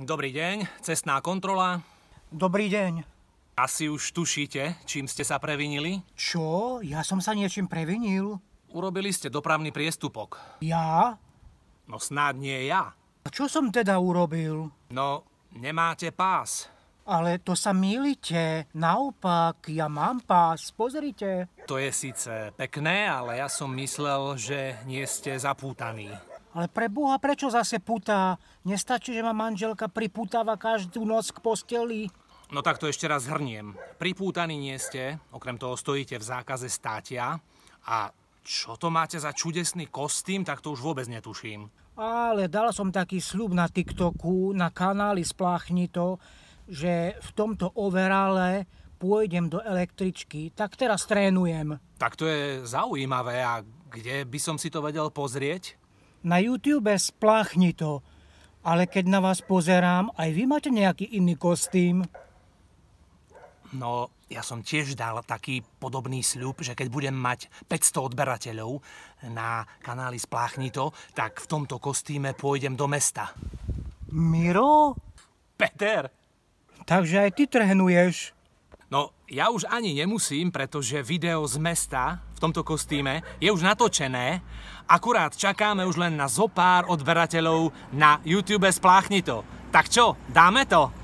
Dobrý deň, cestná kontrola. Dobrý deň. Asi už tušíte, čím ste sa previnili? Čo? Ja som sa niečím previnil. Urobili ste dopravný priestupok. Ja? No snad nie ja. A čo som teda urobil? No, nemáte pás. Ale to sa mýlite. Naopak, ja mám pás. Pozrite. To je síce pekné, ale ja som myslel, že nie ste zapútaní. Ale pre Boha, prečo zase putá? Nestačí, že ma manželka pripútava každú noc k posteli? No tak to ešte raz zhrniem. Pripútaní nie ste, okrem toho stojíte v zákaze státia a čo to máte za čudesný kostým, tak to už vôbec netuším. Ale dal som taký sľub na TikToku, na kanáli Spláchni to, že v tomto overale pôjdem do električky, tak teraz trénujem. Tak to je zaujímavé a kde by som si to vedel pozrieť? na YouTube spláchni to, ale keď na vás pozerám, aj vy máte nejaký iný kostým. No, ja som tiež dal taký podobný sľub, že keď budem mať 500 odberateľov na kanáli Spláchni to, tak v tomto kostýme pôjdem do mesta. Miro? Peter! Takže aj ty trhnuješ ja už ani nemusím, pretože video z mesta v tomto kostýme je už natočené. Akurát čakáme už len na zopár odberateľov na YouTube Spláchni to. Tak čo, dáme to?